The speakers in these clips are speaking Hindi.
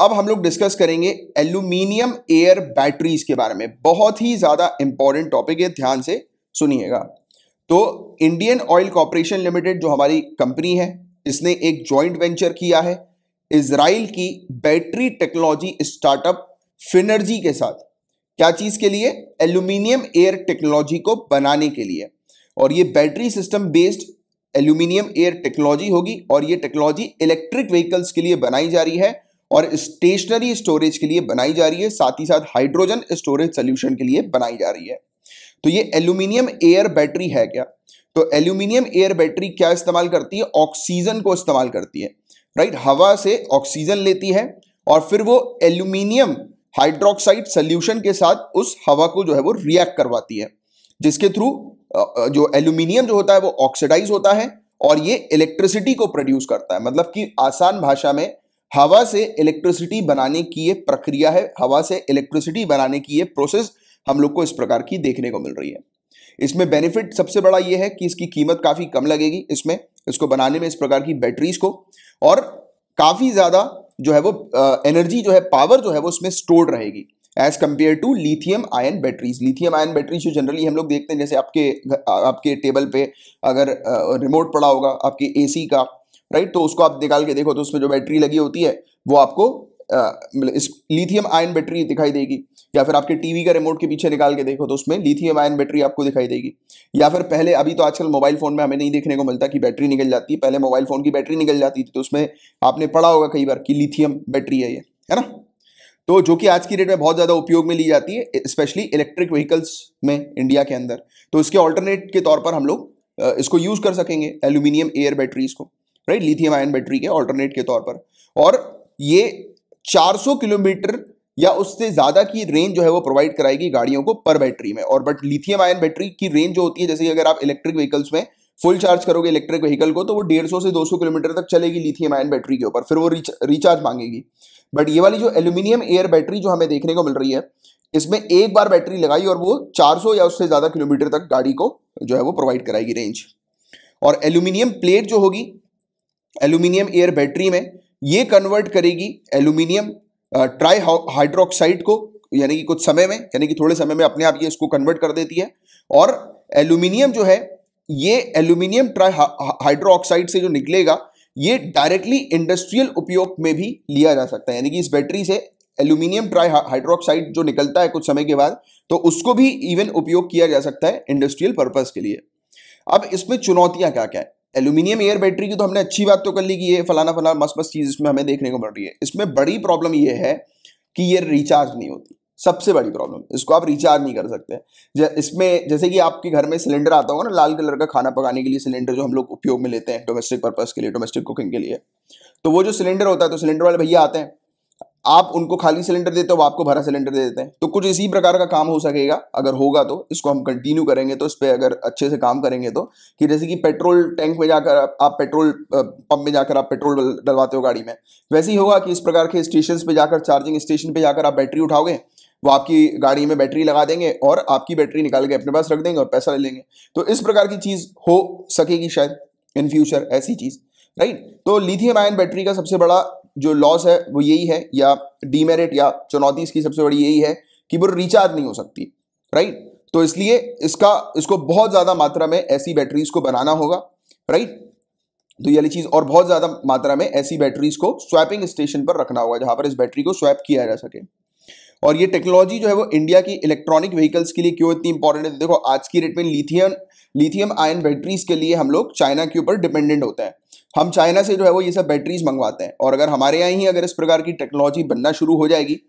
अब हम लोग डिस्कस करेंगे एल्यूमिनियम एयर बैटरीज के बारे में बहुत ही ज़्यादा इंपॉर्टेंट टॉपिक है ध्यान से सुनिएगा तो इंडियन ऑयल कॉरपोरेशन लिमिटेड जो हमारी कंपनी है इसने एक जॉइंट वेंचर किया है इसराइल की बैटरी टेक्नोलॉजी स्टार्टअप फिनर्जी के साथ क्या चीज़ के लिए एल्यूमिनियम एयर टेक्नोलॉजी को बनाने के लिए और ये battery system based aluminium air technology होगी और ये टेक्नोलॉजी इलेक्ट्रिक व्हीकल्स के लिए बनाई जा रही है और स्टेशनरी स्टोरेज के लिए बनाई जा रही है साथ ही साथ हाइड्रोजन स्टोरेज सोल्यूशन के लिए बनाई जा रही है तो ये एल्यूमिनियम एयर बैटरी है क्या तो एल्यूमिनियम एयर बैटरी क्या इस्तेमाल करती है ऑक्सीजन को इस्तेमाल करती है राइट हवा से ऑक्सीजन लेती है और फिर वो एल्यूमिनियम हाइड्रोक्साइड सोल्यूशन के साथ उस हवा को जो है वो रिएक्ट करवाती है जिसके थ्रू जो एल्यूमिनियम जो होता है वो ऑक्सीडाइज होता है और ये इलेक्ट्रिसिटी को प्रोड्यूस करता है मतलब कि आसान भाषा में हवा से इलेक्ट्रिसिटी बनाने की ये प्रक्रिया है हवा से इलेक्ट्रिसिटी बनाने की ये प्रोसेस हम लोग को इस प्रकार की देखने को मिल रही है इसमें बेनिफिट सबसे बड़ा ये है कि इसकी कीमत काफ़ी कम लगेगी इसमें इसको बनाने में इस प्रकार की बैटरीज को और काफ़ी ज़्यादा जो है वो एनर्जी जो है पावर जो है वो उसमें स्टोर्ड रहेगी as compare to lithium ion batteries lithium ion batteries जो जनरली हम लोग देखते हैं जैसे आपके आपके टेबल पे अगर रिमोट पड़ा होगा आपके एसी का राइट तो उसको आप निकाल के देखो तो उसमें जो बैटरी लगी होती है वो आपको इस लिथियम आयन बैटरी दिखाई देगी या फिर आपके टीवी का रिमोट के पीछे निकाल के देखो तो उसमें लिथियम आयन बैटरी आपको दिखाई देगी या फिर पहले अभी तो आजकल मोबाइल फ़ोन में हमें नहीं देखने को मिलता कि बैटरी निकल जाती है पहले मोबाइल फ़ोन की बैटरी निकल जाती थी तो उसमें आपने पढ़ा होगा कई बार कि लिथियम बैटरी है ये है ना तो जो कि आज की डेट में बहुत ज़्यादा उपयोग में ली जाती है स्पेशली इलेक्ट्रिक व्हीकल्स में इंडिया के अंदर तो इसके ऑल्टरनेट के तौर पर हम लोग इसको यूज़ कर सकेंगे एल्यूमिनियम एयर बैटरीज को राइट लिथियम आयन बैटरी के ऑल्टरनेट के तौर पर और ये 400 किलोमीटर या उससे ज़्यादा की रेंज जो है वो प्रोवाइड कराएगी गाड़ियों को पर बैटरी में और बट लिथियम आयन बैटरी की रेंज जो होती है जैसे कि अगर आप इलेक्ट्रिक व्हीकल्स में फुल चार्ज करोगे इलेक्ट्रिक व्हीकल को तो वो 150 से 200 किलोमीटर तक चलेगी लिथियम आयन बैटरी के ऊपर फिर वो रिचार्ज मांगेगी बट ये वाली जो एल्यूमिनियम एयर बैटरी जो हमें देखने को मिल रही है इसमें एक बार बैटरी लगाई और वो 400 या उससे ज़्यादा किलोमीटर तक गाड़ी को जो है वो प्रोवाइड कराएगी रेंज और एल्यूमिनियम प्लेट जो होगी एल्यूमिनियम एयर बैटरी में ये कन्वर्ट करेगी एल्यूमिनियम ट्राई हाइड्रोक्साइड को यानी कि कुछ समय में यानी कि थोड़े समय में अपने आप ये इसको कन्वर्ट कर देती है और एल्यूमिनियम जो है ये एल्यूमिनियम ट्राई हाइड्रोक्साइड से जो निकलेगा ये डायरेक्टली इंडस्ट्रियल उपयोग में भी लिया जा सकता है यानी कि इस बैटरी से एल्यूमिनियम ट्राई हाइड्रोक्साइड जो निकलता है कुछ समय के बाद तो उसको भी इवन उपयोग किया जा सकता है इंडस्ट्रियल पर्पज के लिए अब इसमें चुनौतियां क्या क्या है एल्यूमिनियम एयर बैटरी की तो हमने अच्छी बात तो कर ली कि ये फलाना फलाना मस्त मस्त चीज़ इसमें हमें देखने को मिल रही है इसमें बड़ी प्रॉब्लम ये है कि ये रिचार्ज नहीं होती सबसे बड़ी प्रॉब्लम इसको आप रिचार्ज नहीं कर सकते इसमें जैसे कि आपके घर में सिलेंडर आता होगा ना लाल कलर का खाना पकाने के लिए सिलेंडर जो हम लोग उपयोग में लेते हैं डोमेस्टिक पर्पज़ के लिए डोमेस्टिक कुकिंग के लिए तो वो जो सिलेंडर होता है तो सिलेंडर वाले भैया आते हैं आप उनको खाली सिलेंडर देते हो आपको भरा सिलेंडर दे देते हैं तो कुछ इसी प्रकार का काम हो सकेगा अगर होगा तो इसको हम कंटिन्यू करेंगे तो इस पर अगर अच्छे से काम करेंगे तो कि जैसे कि पेट्रोल टैंक में जाकर आप पेट्रोल पंप में जाकर आप पेट्रोल डलवाते हो गाड़ी में वैसे ही होगा कि इस प्रकार के स्टेशन पर जाकर चार्जिंग स्टेशन पर जाकर आप बैटरी उठाओगे वो आपकी गाड़ी में बैटरी लगा देंगे और आपकी बैटरी निकाल के अपने पास रख देंगे और पैसा ले लेंगे तो इस प्रकार की चीज़ हो सकेगी शायद इन फ्यूचर ऐसी चीज़ राइट तो लिथियम आयन बैटरी का सबसे बड़ा जो लॉस है वो यही है या डीमेरिट या चुनौती इसकी सबसे बड़ी यही है कि वो रिचार्ज नहीं हो सकती राइट तो इसलिए इसका इसको बहुत ज़्यादा मात्रा में ऐसी बैटरीज को बनाना होगा राइट तो ये वाली चीज़ और बहुत ज़्यादा मात्रा में ऐसी बैटरीज को स्वैपिंग स्टेशन पर रखना होगा जहाँ पर इस बैटरी को स्वैप किया जा सके और ये टेक्नोलॉजी जो है वो इंडिया की इलेक्ट्रॉनिक व्हीकल्स के लिए क्यों इतनी इंपॉर्टेंट है देखो आज की रेट में लिथियम लिथियम आयन बैटरीज के लिए हम लोग चाइना के ऊपर डिपेंडेंट होते हैं हम चाइना से जो है वो ये सब बैटरीज मंगवाते हैं और अगर हमारे यहाँ ही अगर इस प्रकार की टेक्नोलॉजी बनना शुरू हो जाएगी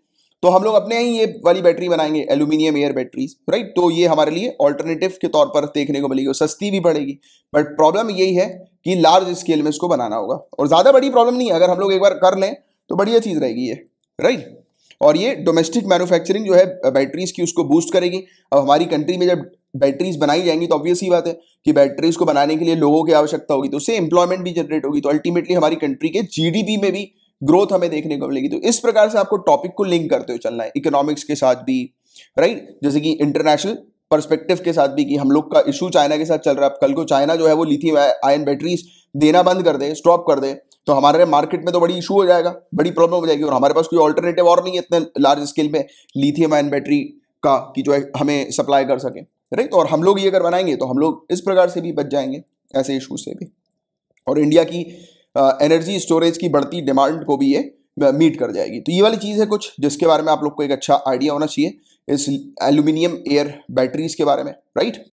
तो हम लोग अपने ही ये वाली बैटरी बनाएंगे एल्यूमिनियम एयर बैटरीज राइट तो ये हमारे लिए ऑल्टरनेटिव के तौर पर देखने को मिलेगी और सस्ती भी पड़ेगी बट प्रॉब्लम यही है कि लार्ज स्केल में इसको बनाना होगा और ज़्यादा बड़ी प्रॉब्लम नहीं है अगर हम लोग एक बार कर लें तो बढ़िया चीज़ रहेगी ये राइट और ये डोमेस्टिक मैन्युफैक्चरिंग जो है बैटरीज की उसको बूस्ट करेगी अब हमारी कंट्री में जब बैटरीज बनाई जाएंगी तो ऑब्वियस ही बात है कि बैटरीज को बनाने के लिए लोगों की आवश्यकता होगी तो उससे एम्प्लॉयमेंट भी जनरेट होगी तो अल्टीमेटली हमारी कंट्री के जीडीपी में भी ग्रोथ हमें देखने को मिलेगी तो इस प्रकार से आपको टॉपिक को लिंक करते हुए चलना है इकोनॉमिक्स के साथ भी राइट जैसे कि इंटरनेशनल परस्पेक्टिव के साथ भी कि हम लोग का इशू चाइना के साथ चल रहा है कल को चाइना जो है वो लिथियम आयन बैटरीज देना बंद कर दे स्टॉप कर दे तो हमारे मार्केट में तो बड़ी इशू हो जाएगा बड़ी प्रॉब्लम हो जाएगी और हमारे पास कोई ऑल्टरनेटिव और नहीं है इतने लार्ज स्केल में लिथियम आयन बैटरी का कि जो है हमें सप्लाई कर सके राइट और हम लोग ये अगर बनाएंगे तो हम लोग इस प्रकार से भी बच जाएंगे ऐसे इशू से भी और इंडिया की एनर्जी स्टोरेज की बढ़ती डिमांड को भी ये मीट कर जाएगी तो ये वाली चीज़ है कुछ जिसके बारे में आप लोग को एक अच्छा आइडिया होना चाहिए इस एल्यूमिनियम एयर बैटरीज के बारे में राइट